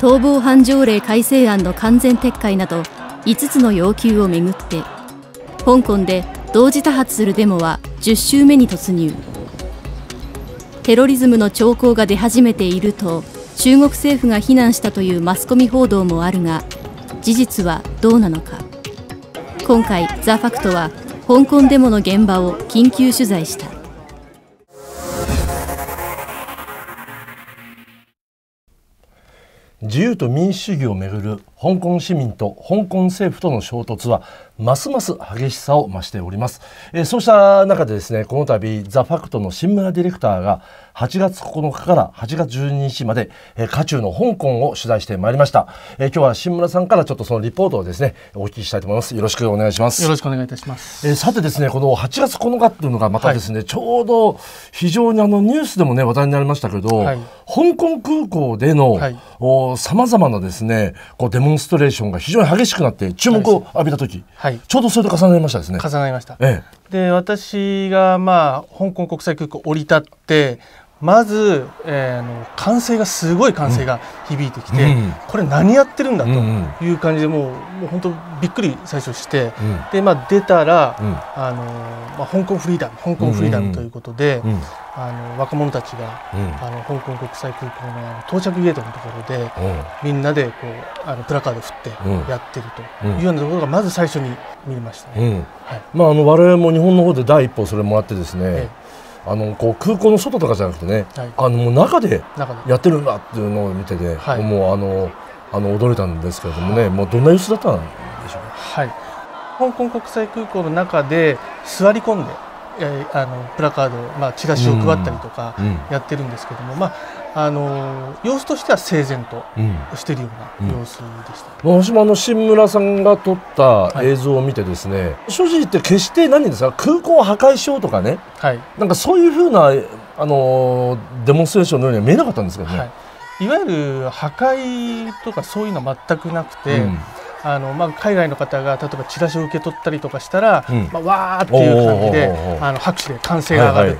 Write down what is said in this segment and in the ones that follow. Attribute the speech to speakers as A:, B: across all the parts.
A: 逃亡犯条例改正案の完全撤回など5つの要求をめぐって香港で同時多発するデモは10週目に突入テロリズムの兆候が出始めていると中国政府が非難したというマスコミ報道もあるが事実はどうなのか今回「ザ・ファクトは香港デモの現場を
B: 緊急取材した。自由と民主主義をめぐる香港市民と香港政府との衝突はますます激しさを増しております、えー、そうした中でですねこの度ザ・ファクトの新村ディレクターが8月9日から8月12日まで、えー、渦中の香港を取材してまいりました、えー、今日は新村さんからちょっとそのリポートをですねお聞きしたいと思いますよろしくお願いしますよろしくお願いいたします、えー、さてですねこの8月9日っていうのがまたですね、はい、ちょうど非常にあのニュースでもね話題になりましたけど、はい香港空港でのさまざまなですねこうデモンストレーションが非常に激しくなって注目を浴びた時、はい、ちょうどそれと重なりましたですね。重なりました、え
A: え、で私が、まあ、香港国際空港降り立ってまず、えー、の歓声がすごい歓声が響いてきて、うん、これ何やってるんだという感じでもうもう本当びっくり最初して、うん、でまあ、出たら、うん、あのまあ、香港フリーダム香港フリーダムということで、うんうん、あの若者たちが、あの香港国際空港の到着ゲートのところで、みんなでこうあのプラカード振ってやってるというようなところがまず最初に見ましたね、
B: ねうんはいまあ、あの我々も日本の方で第一歩それもらってですね、ええあのこう空港の外とかじゃなくてね、はい、あの中でやってるんだっていうのを見てて、はい、もうあのあの驚いたんですけれどもね、はい、もうどんな様子だったんでしょう、はい、香港国際空港の中で座り込んで
A: えー、あのプラカード、まあ、チラシを配ったりとかやってるんですけども、うん、まあ、あの様子としては整然としてるような様子でした、う
B: んうん、私もあの新村さんが撮った映像を見てですね、はい、所持って決して何ですか空港破壊しようとかね、はい、なんかそういうふうなあのデモンストレーションのようには見えなかったんですけどね、はい、いわゆる破壊とかそういうのは全くなくて、うんあ
A: のまあ、海外の方が例えばチラシを受け取ったりとかしたら、うん、まあ、わーっていう感じであの拍手で歓声が上がる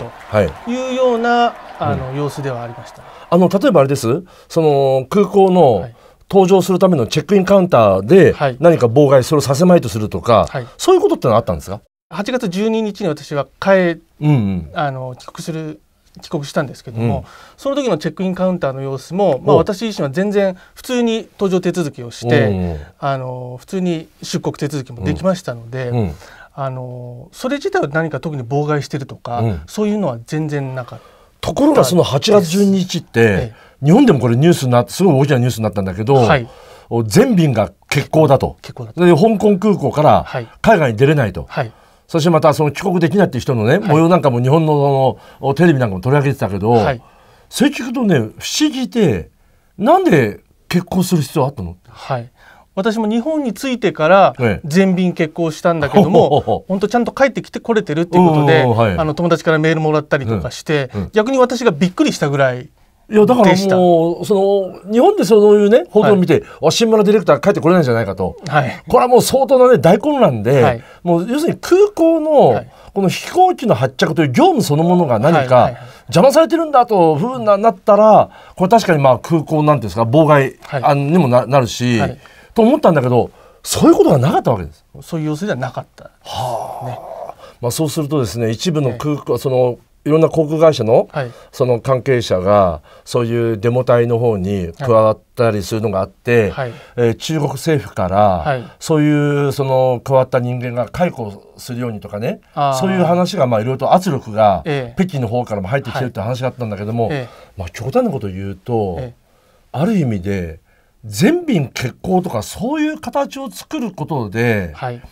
A: というようなあの様子ではありました。
B: あの例えばあれですその空港の、搭乗するためのチェックインカウンターで何か妨害それをさせまいとするとか、はい、そういうことってのはあったんですか
A: 8月12日に私は帰、うんうん、あの帰国する帰国したんですけども、うん、その時のチェックインカウンターの様子も、まあ、私自身は全然普通に搭乗手続きをして、あの普通に出国手続きもできましたので。うんうんあのそれ自体は何か特に妨害してるとか、うん、そういうのは全然なかっ
B: たところがその8月12日って、ええ、日本でもこれニュースなすごい大きなニュースになったんだけど、はい、全便が欠航だとで香港空港から海外に出れないと。はいはいそしてまたその帰国できないっていう人のね、はい、模様なんかも日本のそのテレビなんかも取り上げてたけど、はい、それ聞くとね不思議でなんで結婚する必要あったのはい私も日本に着
A: いてから全便結婚したんだけども、本当ちゃんと帰ってきてこれてるっていうことで、あの
B: 友達からメールもらったりとかして、逆に私がびっくりしたぐらいいやだからもうその日本でそういうね報道を見て、はい、新聞のディレクター帰ってこれないんじゃないかと、はい、これはもう相当な、ね、大混乱で、はい、もう要するに空港の、この飛行機の発着という業務そのものが何か邪魔されてるんだとふうになったらこれ確かにまあ空港なんていうんですか妨害にもな,、なるし、と思ったんだけどそういうことがなかったわけです。
A: そういう様子ではなかった、はあね、
B: まあ、そうするとですね一部の空港、はそのいろんな航空会社の、その関係者がそういうデモ隊の方に加わったりするのがあって、はい、えー、中国政府から、そういうその加わった人間が解雇するようにとかねそういう話がいろいろと圧力が、北京の方からも入ってきてるって話があったんだけども、まあ、極端なことを言うと、ある意味で全便欠航とかそういう形を作ることで。はい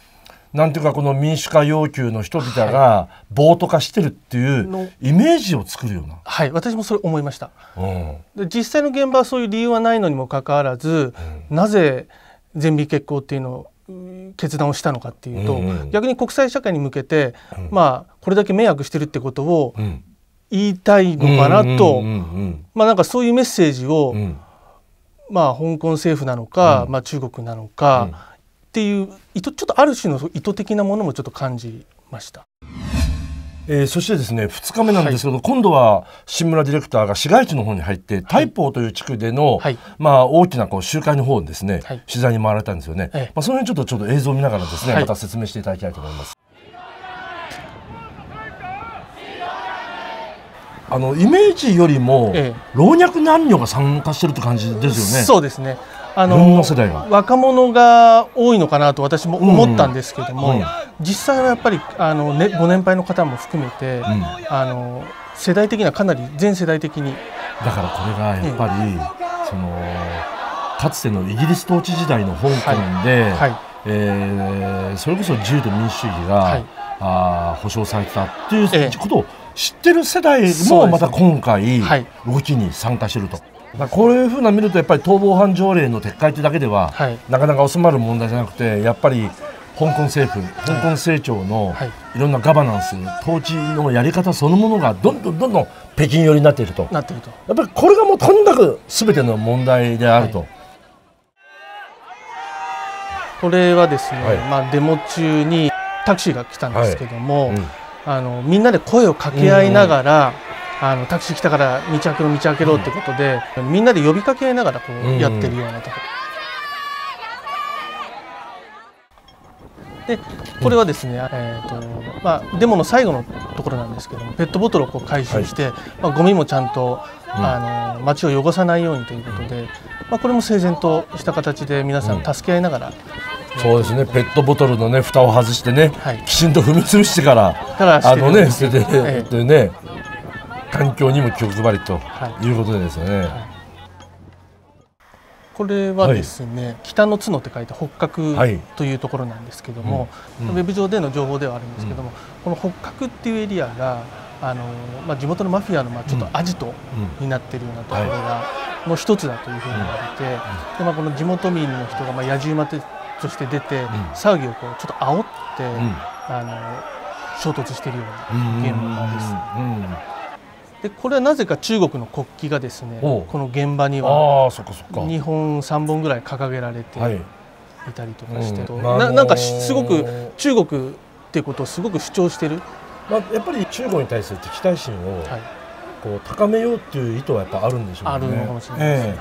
B: なんていうかこの民主化要求の人々が暴徒化してるっていうイメージを作るようなはい私もそれ思いました、うん、で
A: 実際の現場はそういう理由はないのにもかかわらず、うん、なぜ全美決行っていうのを決断をしたのかっていうと、うんうん、逆に国際社会に向けて、うん、まあこれだけ迷惑してるってことを言いたいのかなと、まあなんかそういうメッセージを、まあ香港政府なのか、まあ中国なのか、っていう意図ちょっとある種の意図的なものもちょっと感じました。
B: えー、そしてですね2日目なんですけど、はい、今度は新村ディレクターが市街地の方に入って大宝という地区での、はい、まあ、大きなこう集会の方にですね、はい、取材に回られたんですよね、まあ、その辺ちょっとちょっと映像を見ながらですね、また説明していただきたいと思います。あのイメージよりも、老若男女が参加してるって感じですよね。そうです
A: ね。あの
B: 若者が多
A: いのかなと私も思ったんですけども、うんうん、実際はやっぱりあの、ね、ご年配の方も含めて、うん、あの世代的にはかなり全世代的に
B: だからこれがやっぱり、そのかつてのイギリス統治時代の香港で、はいはい、えー、それこそ自由と民主主義が、はい、あ保障されたっていうことを知ってる世代もまた今回動きに参加してると。こういうふうな見るとやっぱり逃亡犯条例の撤回というだけでは、はい、なかなか収まる問題じゃなくてやっぱり香港政府、香港政庁のいろんなガバナンス、統治のやり方そのものがどんどんどんどん北京寄りになっていると、なってるとやっぱりこれがもうとにかくすべての問題であると。はい、こ
A: れはですね、はい、まあ、デモ中にタクシーが来たんですけども、はいうん、あのみんなで声を掛け合いながら、うんうんあのタクシー来たから道開けろ道開けろってことで、うん、みんなで呼びかけながらこうやってるようなところ、うん、でこれはですね、うん、えーとまあ、デモの最後のところなんですけどもペットボトルをこう回収して、はいまあ、ゴミもちゃんと、あの街を汚さないようにということで、まあ、これも整然とした形で皆さん助け合いながら
B: そうですねペットボトルのね蓋を外してね、はい、きちんと踏み潰してからあのね捨てて、ええ、ね環境にも気を配りということですね、はい
A: これはですね、はい、北の角って書いて北角というところなんですけども、うんうん、ウェブ上での情報ではあるんですけども、うん、この北角っていうエリアがあの、まあ、地元のマフィアのまあちょっとアジトになってるようなところが、の一つだというふうに言われて、でまあ、この地元民の人がまあ野獣馬として出て、騒ぎをこうちょっと煽って、あの衝突しているようなゲームです。でこれはなぜか中国の国旗がですねこの現場には2本3本ぐらい掲げられていたりとかして、はいうん、ななんかすごく
B: 中国っていうことをすごく主張してる、まあ、やっぱり中国に対する敵対心をこう高めようっていう意図はやっぱあるんでしょうね。あるのかもしれないです、え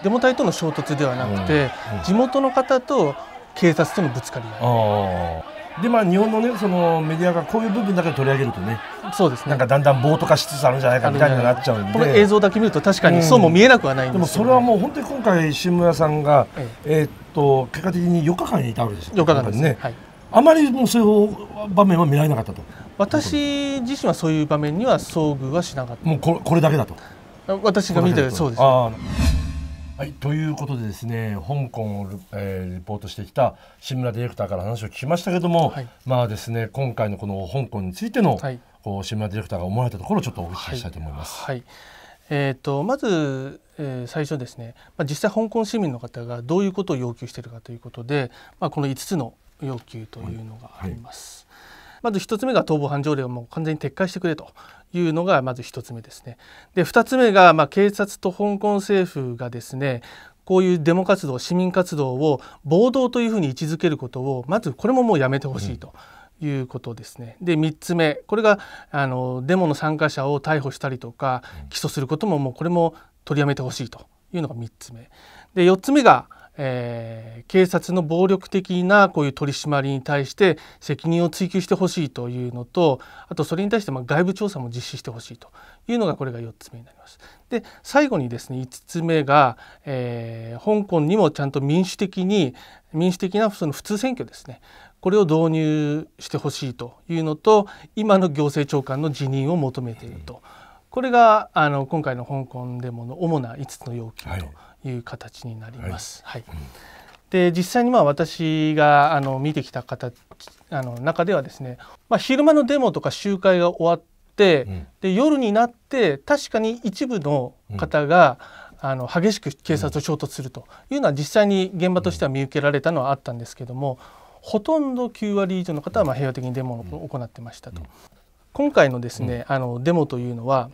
A: ー、デモ隊との衝突ではなくて、うんうん、地元の方と警察
B: とのぶつかり合いでまあ、日本の,、ね、そのメディアがこういう部分だけ取り上げるとねそうです、ね、なんかだんだん暴徒化しつつあるんじゃないかみたいになっちゃうんでこの映像だけ見ると確かにそうも見えなくはないんです、ねうん、でもそれはもう本当に今回新村さんが、えええー、っと結果的に4日間いたわけですよ4日間ですね、はい、あまりもうそういう場面は見られなかったと私
A: 自身はそういう場面には遭遇はしなかったもうこれこれだけだと私が見てるそうです、ね、
B: はい、ということでですね香港を、えー、リポートしてきた志村ディレクターから話を聞きましたけども、はい、まあですね今回のこの香港についての、はい、こう志村ディレクターが思われたところをちょっとお聞きしたいと思います。はい、はい、えーと、まず、
A: えー、最初ですね、まあ、実際香港市民の方がどういうことを要求しているかということで、まあ、この5つの要求というのがあります。まず1つ目が逃亡犯条例をもう完全に撤回してくれというのがまず1つ目ですね。で2つ目が、まあ、警察と香港政府がですねこういうデモ活動市民活動を暴動というふうに位置づけることをまずこれももうやめてほしいと。いうことですね、で3つ目これがあのデモの参加者を逮捕したりとか起訴することももうこれも取りやめてほしいというのが3つ目で4つ目がえー、警察の暴力的なこういう取り締まりに対して責任を追及してほしいというのとあとそれに対してま外部調査も実施してほしいというのがこれが4つ目になります。で最後にですね5つ目が、えー、香港にもちゃんと民主的に民主的なその普通選挙ですねこれを導入してほしいというのと今の行政長官の辞任を求めていると。これがあの今回の香港デモの主な5つの要求と。はいいう形になります。はい、はい、で実際にまあ私があの見てきた形あの中ではですね、まあ、昼間のデモとか集会が終わって、うん、で夜になって確かに一部の方が、うん、あの激しく警察と衝突するというのは実際に現場としては見受けられたのはあったんですけども、ほとんど9割以上の方はまあ平和的にデモを行ってましたと。今回のですね、あのデモというのは、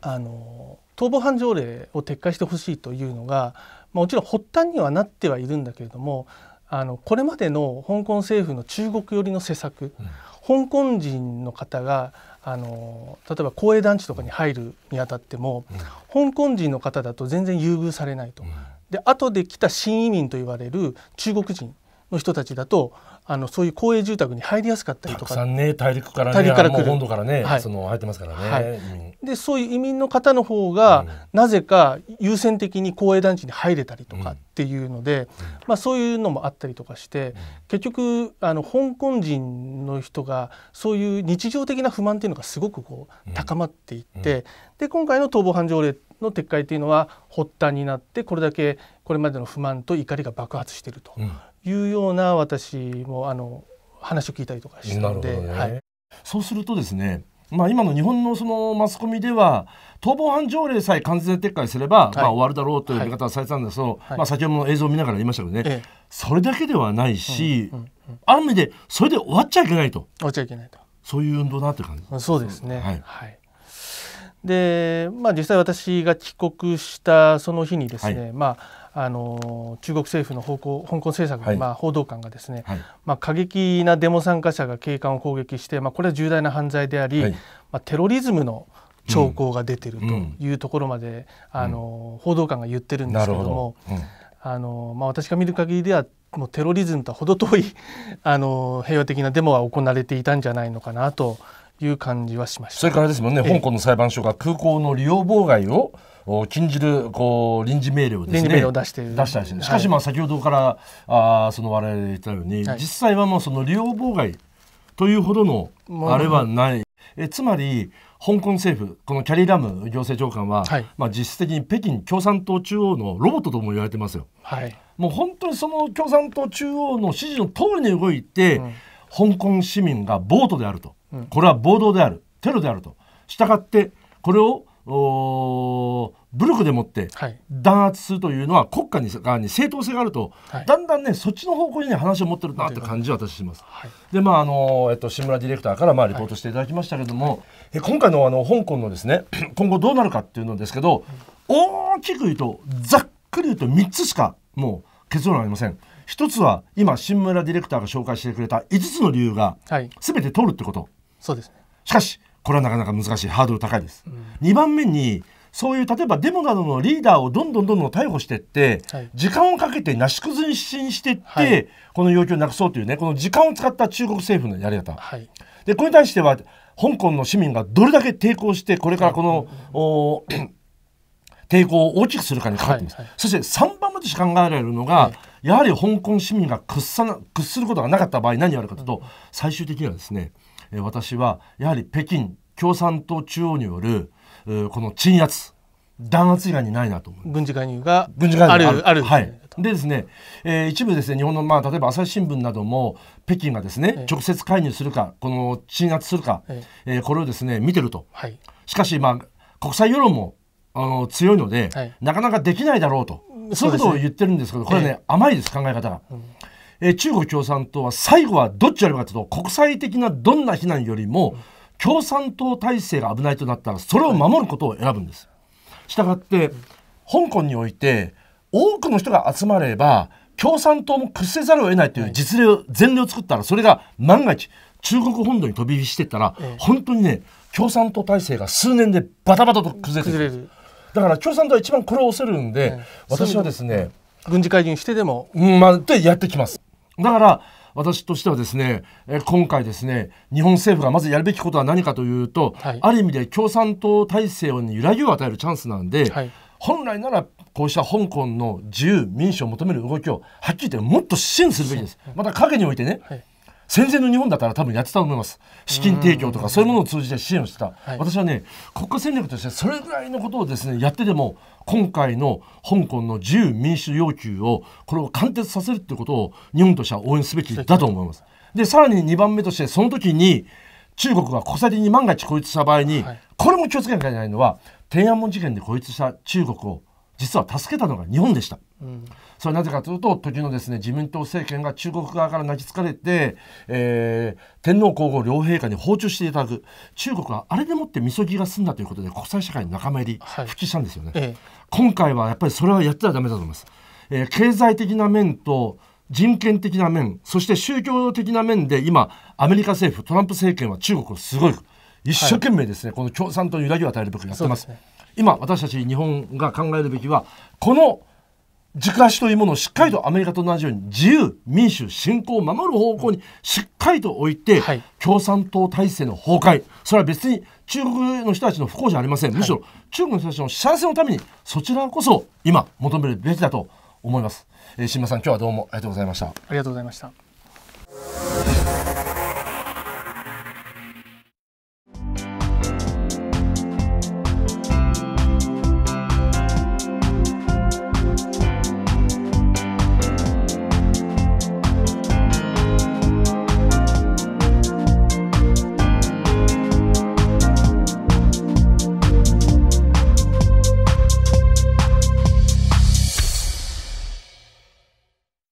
A: あの逃亡犯条例を撤回してほしいというのが、まあ、もちろん発端にはなってはいるんだけれどもあのこれまでの香港政府の中国寄りの施策、うん、香港人の方があの例えば公営団地とかに入るにあたっても、うん、香港人の方だと全然優遇されないと。うん、で後で来た新移民と言われる中国人の人たちだとあのそういう公営住宅に入りやすかったりとかたくさんね大陸から、ね、大陸から来る本土からね、はい、その入ってますからね、はいうん、でそういう移民の方の方が、うん、なぜか優先的に公営団地に入れたりとかっていうので、うん、まあ、そういうのもあったりとかして、結局あの香港人の人がそういう日常的な不満っていうのがすごくこう高まっていって、で今回の逃亡犯条例の撤回というのは発端になってこれだけこれまでの不満と怒りが爆発していると。いうような私もあの話を聞いたりとかしたので、ねはい、
B: そうするとですねまあ、今の日本のそのマスコミでは逃亡犯条例さえ完全撤回すれば、まあ、終わるだろうという見方はされたんですけど、まあ、先ほども映像を見ながら言いましたけどね、それだけではないし、ある意味でそれで終わっちゃいけないと終わっちゃいけないとそういう運動だ
A: という感じそうですね、はいで、まあ、実際私が帰国したその日にですね、はい、まあ、あの中国政府の方向香港政策の、まあ、報道官がですね、はい、まあ、過激なデモ参加者が警官を攻撃して、まあ、これは重大な犯罪であり、はい、まあ、テロリズムの兆候が出てるというところまで、うんあの報道官が言ってるんですけれども。どうん、あのまあ、私が見る限りではもうテロリズムとは程遠いあの平和的なデモは行われていたんじゃないのかなと
B: いう感じはしましたそれからですもんね、香港の裁判所が空港の利用妨害を禁じるこう臨時命令をですね出して出したし、ね、しかしまあ先ほどから、はい、あその我々言ったように、はい、実際はもうその利用妨害というほどのあれはない、えつまり香港政府このキャリー・ラム行政長官は、はい、まあ、実質的に北京共産党中央のロボットとも言われてますよ。はい、もう本当にその共産党中央の指示の通りに動いて、うん、香港市民が暴徒であると。これは暴動であるテロであるとしたがってこれを武力でもって弾圧するというのは国家に側に正当性があると、はい、だんだんねそっちの方向にね話を持ってるなって感じは私します。はい、でまああのえっと志村ディレクターからまあリポートしていただきましたけれども、はい、今回のあの香港のですね 今後どうなるかっていうのですけど、大きく言うとざっくり言うと3つしかもう結論ありません。一つは今新村ディレクターが紹介してくれた5つの理由が全て通るってこと。そうですねしかしこれはなかなか難しいハードル高いです、うん、2番目にそういう例えばデモなどのリーダーをどんどんどんどん逮捕していって、はい、時間をかけてなし崩しにしていって、はい、この要求をなくそうというねこの時間を使った中国政府のやり方、はい、でこれに対しては香港の市民がどれだけ抵抗してこれからこの、お 抵抗を大きくするかにかかっています、はいはい、そして3番目として考えられるのが、はい、やはり香港市民が屈さな屈することがなかった場合何をやるかというと、最終的にはですね、私はやはり北京共産党中央によるこの鎮圧弾圧以外にないなと思う軍事介入が軍事介入あるある、はい、でですね、えー、一部ですね日本の、まあ、例えば朝日新聞なども北京がですね、えー、直接介入するかこの鎮圧するか、えー、えー、これをですね見てると、はい、しかし、まあ、国際世論もあの強いので、はい、なかなかできないだろうとそういうことを言ってるんですけど、ね、これね、甘いです考え方が、うえー、中国共産党は最後はどっちやるかというと国際的などんな非難よりも共産党体制が危ないとなったらそれを守ることを選ぶんです。したがって香港において多くの人が集まれば共産党も屈せざるを得ないという実例を前例を作ったらそれが万が一中国本土に飛び火してたら本当にね共産党体制が数年でバタバタと崩れてるだから共産党は一番これを恐れるんで私はですね軍事介入してでも、うん、まあ、でやってきます。だから私としてはですね、え今回ですね日本政府がまずやるべきことは何かというと、はい、ある意味で共産党体制に揺らぎを与えるチャンスなんで、はい、本来ならこうした香港の自由民主を求める動きをはっきり言ってもっと支援するべきです。また陰においてね、はい戦前の日本だったら多分やってたと思います資金提供とかそういうものを通じて支援をしてた、はい、私はね国家戦略としてそれぐらいのことをですねやってでも今回の香港の自由民主要求をこれを貫徹させるっていうことを日本としては応援すべきだと思います。でさらに2番目としてその時に中国が小さじに万が一孤立した場合に、はい、これも気をつけなきゃいけないのは天安門事件で孤立した中国を実は助けたのが日本でした。うん、それはなぜかというと時のですね自民党政権が中国側から泣きつかれて、えー、天皇皇后両陛下に訪中していただく中国はあれでもってみそぎが済んだということで国際社会に仲間入り、はい、復帰したんですよね、ええ、今回はやっぱりそれはやってはだめだと思います、えー、経済的な面と人権的な面そして宗教的な面で今アメリカ政府トランプ政権は中国をすごい一生懸命ですね、はい、この共産党に揺らぎを与えるべくやってます、ね、今私たち日本が考えるべきはこの軸足というものをしっかりとアメリカと同じように自由、民主、信仰を守る方向にしっかりと置いて、はい、共産党体制の崩壊、それは別に中国の人たちの不幸じゃありません、むしろ中国の人たちの幸せのために、そちらこそ今、求めるべきだと思います。えー、島さん、今日はどうもありがとうございました。あ
A: りがとうございました。